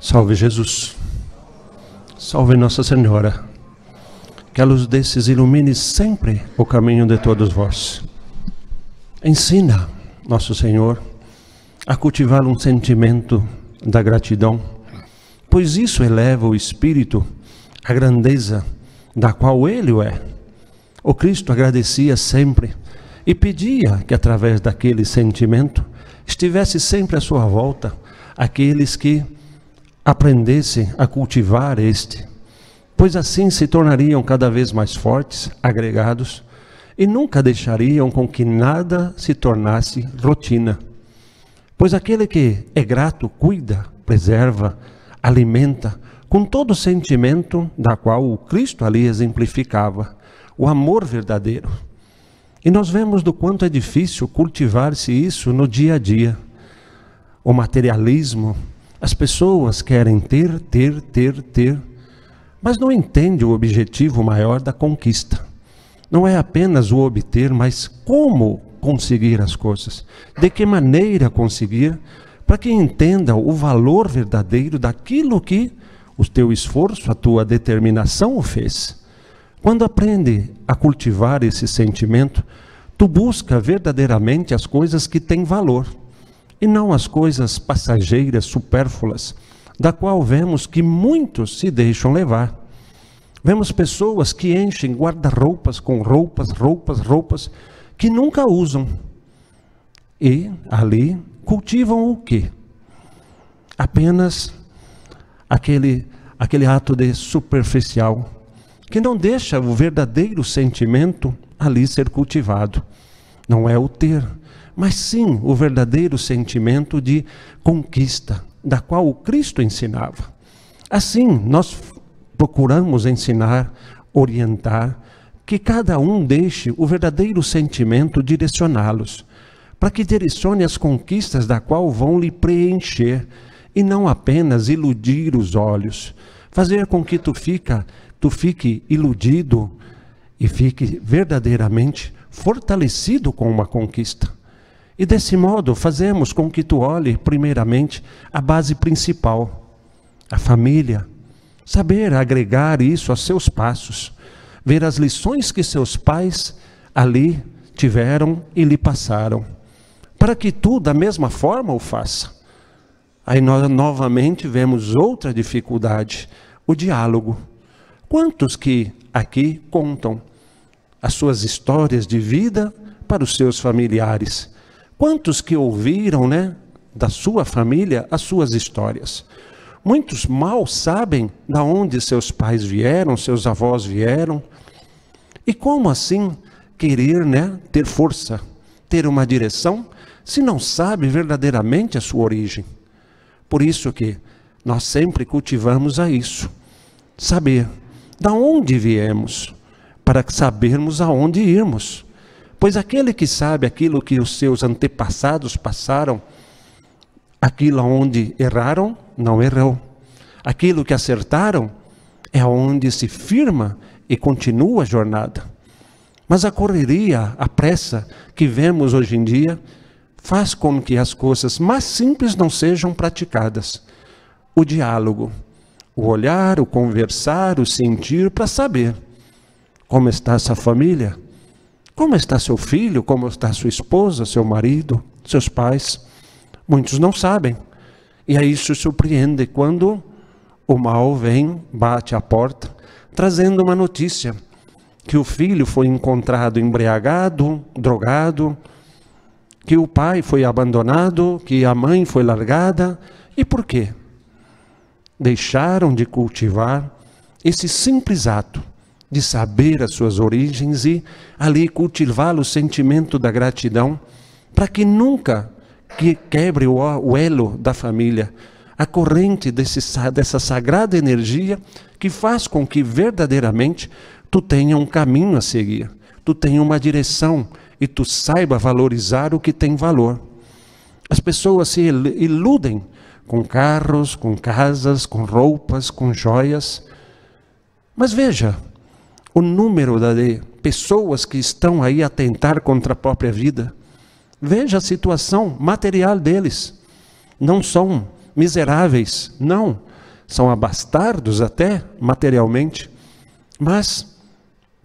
Salve Jesus. Salve Nossa Senhora. Que a luz desses ilumine sempre o caminho de todos vós. Ensina, nosso Senhor, a cultivar um sentimento da gratidão, pois isso eleva o espírito à grandeza da qual ele o é. O Cristo agradecia sempre e pedia que através daquele sentimento estivesse sempre à sua volta aqueles que aprendesse a cultivar este, pois assim se tornariam cada vez mais fortes, agregados, e nunca deixariam com que nada se tornasse rotina. Pois aquele que é grato cuida, preserva, alimenta, com todo o sentimento da qual o Cristo ali exemplificava, o amor verdadeiro. E nós vemos do quanto é difícil cultivar-se isso no dia a dia. O materialismo, as pessoas querem ter, ter, ter, ter, mas não entendem o objetivo maior da conquista. Não é apenas o obter, mas como conseguir as coisas, de que maneira conseguir, para que entendam o valor verdadeiro daquilo que o teu esforço, a tua determinação o fez. Quando aprende a cultivar esse sentimento, tu busca verdadeiramente as coisas que têm valor e não as coisas passageiras, supérfluas, da qual vemos que muitos se deixam levar. Vemos pessoas que enchem guarda-roupas com roupas, roupas, roupas, que nunca usam. E ali cultivam o quê? Apenas aquele, aquele ato de superficial, que não deixa o verdadeiro sentimento ali ser cultivado. Não é o ter, mas sim o verdadeiro sentimento de conquista, da qual o Cristo ensinava. Assim, nós procuramos ensinar, orientar, que cada um deixe o verdadeiro sentimento direcioná-los, para que direcione as conquistas da qual vão lhe preencher, e não apenas iludir os olhos, fazer com que tu, fica, tu fique iludido e fique verdadeiramente fortalecido com uma conquista. E desse modo fazemos com que tu olhe, primeiramente, a base principal, a família. Saber agregar isso a seus passos. Ver as lições que seus pais ali tiveram e lhe passaram. Para que tu, da mesma forma, o faça. Aí nós novamente vemos outra dificuldade: o diálogo. Quantos que aqui contam as suas histórias de vida para os seus familiares? Quantos que ouviram, né, da sua família as suas histórias? Muitos mal sabem da onde seus pais vieram, seus avós vieram. E como assim querer, né, ter força, ter uma direção, se não sabe verdadeiramente a sua origem? Por isso que nós sempre cultivamos a isso, saber da onde viemos, para sabermos aonde irmos. Pois aquele que sabe aquilo que os seus antepassados passaram, aquilo onde erraram, não errou. Aquilo que acertaram é onde se firma e continua a jornada. Mas a correria, a pressa que vemos hoje em dia, faz com que as coisas mais simples não sejam praticadas. O diálogo, o olhar, o conversar, o sentir para saber como está essa família, como está seu filho? Como está sua esposa, seu marido, seus pais? Muitos não sabem. E aí isso surpreende quando o mal vem, bate à porta, trazendo uma notícia que o filho foi encontrado embriagado, drogado, que o pai foi abandonado, que a mãe foi largada. E por quê? Deixaram de cultivar esse simples ato de saber as suas origens e ali cultivar o sentimento da gratidão, para que nunca que quebre o elo da família, a corrente desse, dessa sagrada energia que faz com que verdadeiramente tu tenha um caminho a seguir, tu tenha uma direção e tu saiba valorizar o que tem valor. As pessoas se iludem com carros, com casas, com roupas, com joias. Mas veja, o número de pessoas que estão aí a tentar contra a própria vida. Veja a situação material deles. Não são miseráveis, não. São abastardos até materialmente, mas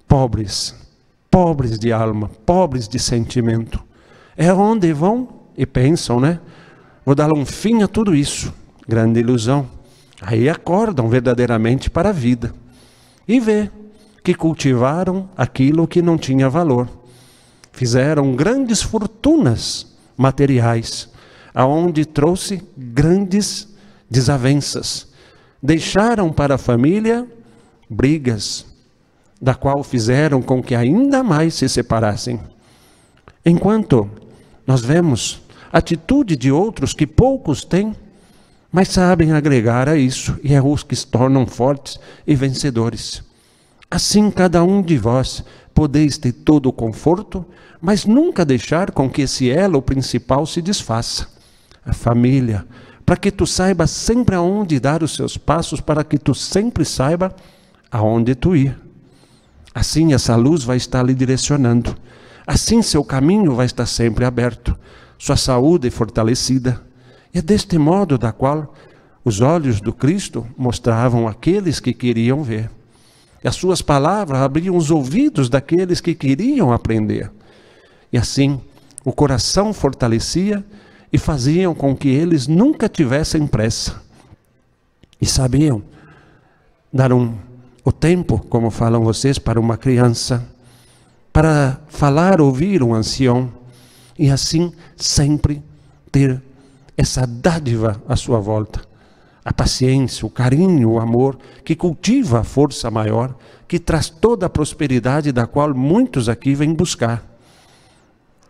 pobres, pobres de alma, pobres de sentimento. É onde vão e pensam, né? Vou dar um fim a tudo isso. Grande ilusão. Aí acordam verdadeiramente para a vida. E vê que cultivaram aquilo que não tinha valor. Fizeram grandes fortunas materiais, aonde trouxe grandes desavenças. Deixaram para a família brigas, da qual fizeram com que ainda mais se separassem. Enquanto nós vemos atitude de outros que poucos têm, mas sabem agregar a isso e é os que se tornam fortes e vencedores. Assim cada um de vós podeis ter todo o conforto, mas nunca deixar com que esse elo principal se desfaça. A família, para que tu saibas sempre aonde dar os seus passos, para que tu sempre saiba aonde tu ir. Assim essa luz vai estar lhe direcionando. Assim seu caminho vai estar sempre aberto, sua saúde fortalecida. E é deste modo da qual os olhos do Cristo mostravam aqueles que queriam ver as suas palavras abriam os ouvidos daqueles que queriam aprender. E assim, o coração fortalecia e faziam com que eles nunca tivessem pressa. E sabiam dar um, o tempo, como falam vocês, para uma criança, para falar, ouvir um ancião, e assim sempre ter essa dádiva à sua volta a paciência, o carinho, o amor, que cultiva a força maior, que traz toda a prosperidade da qual muitos aqui vêm buscar.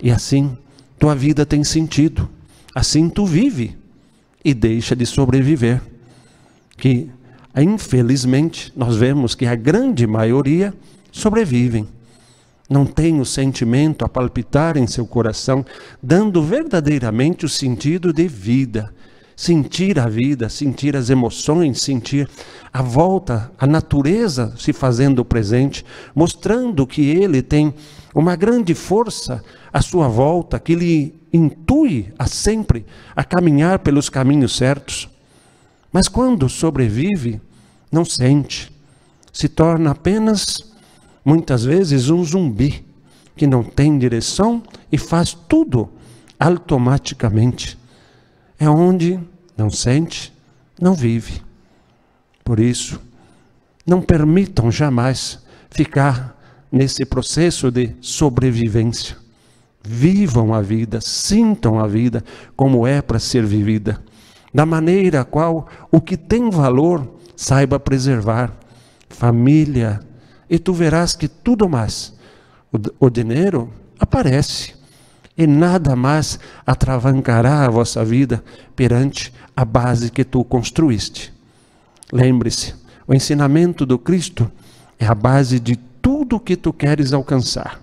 E assim, tua vida tem sentido. Assim tu vive e deixa de sobreviver. Que infelizmente nós vemos que a grande maioria sobrevivem. Não tem o sentimento a palpitar em seu coração, dando verdadeiramente o sentido de vida, sentir a vida, sentir as emoções, sentir a volta, a natureza se fazendo presente, mostrando que ele tem uma grande força à sua volta, que lhe intui a sempre a caminhar pelos caminhos certos. Mas quando sobrevive, não sente, se torna apenas, muitas vezes, um zumbi que não tem direção e faz tudo automaticamente é onde não sente, não vive. Por isso, não permitam jamais ficar nesse processo de sobrevivência. Vivam a vida, sintam a vida como é para ser vivida, da maneira a qual o que tem valor saiba preservar. Família, e tu verás que tudo mais, o, o dinheiro aparece e nada mais atravancará a vossa vida perante a base que tu construíste. Lembre-se, o ensinamento do Cristo é a base de tudo que tu queres alcançar.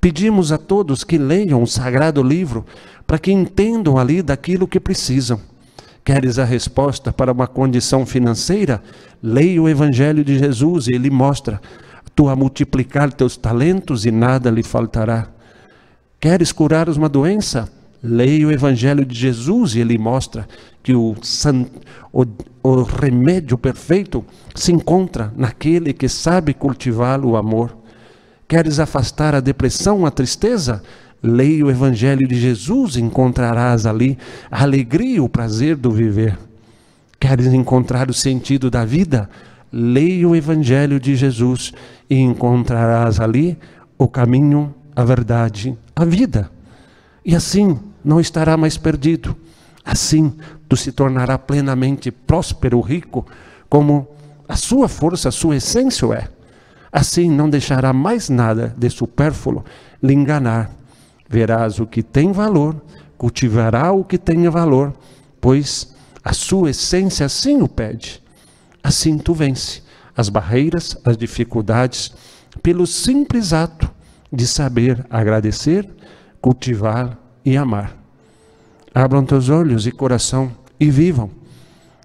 Pedimos a todos que leiam o sagrado livro para que entendam ali daquilo que precisam. Queres a resposta para uma condição financeira? Leia o Evangelho de Jesus e ele mostra. Tu a multiplicar teus talentos e nada lhe faltará Queres curar uma doença? Leia o Evangelho de Jesus e ele mostra que o, san, o, o remédio perfeito se encontra naquele que sabe cultivar o amor. Queres afastar a depressão, a tristeza? Leia o Evangelho de Jesus e encontrarás ali a alegria e o prazer do viver. Queres encontrar o sentido da vida? Leia o Evangelho de Jesus e encontrarás ali o caminho a verdade, a vida. E assim não estará mais perdido. Assim tu se tornará plenamente próspero, rico, como a sua força, a sua essência é. Assim não deixará mais nada de supérfluo lhe enganar. Verás o que tem valor, cultivará o que tenha valor, pois a sua essência assim o pede. Assim tu vence as barreiras, as dificuldades, pelo simples ato de saber agradecer, cultivar e amar. Abram teus olhos e coração e vivam.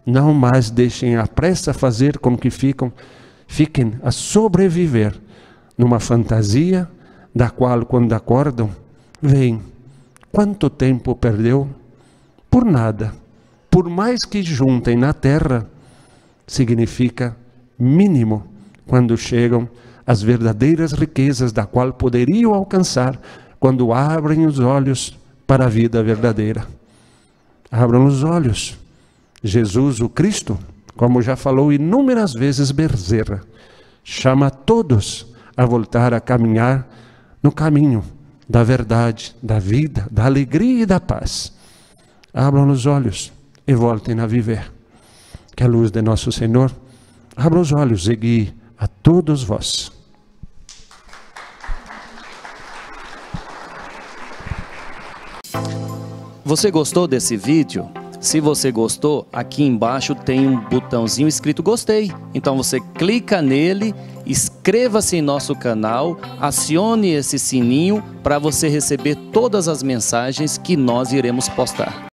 Não mais deixem a pressa fazer com que ficam, fiquem a sobreviver numa fantasia da qual, quando acordam, veem quanto tempo perdeu por nada. Por mais que juntem na terra, significa mínimo quando chegam as verdadeiras riquezas da qual poderiam alcançar quando abrem os olhos para a vida verdadeira. Abram os olhos. Jesus, o Cristo, como já falou inúmeras vezes Berzerra, chama a todos a voltar a caminhar no caminho da verdade, da vida, da alegria e da paz. Abram os olhos e voltem a viver. Que a luz de nosso Senhor abra os olhos e guie a todos vós. Você gostou desse vídeo? Se você gostou, aqui embaixo tem um botãozinho escrito gostei. Então você clica nele, inscreva-se em nosso canal, acione esse sininho para você receber todas as mensagens que nós iremos postar.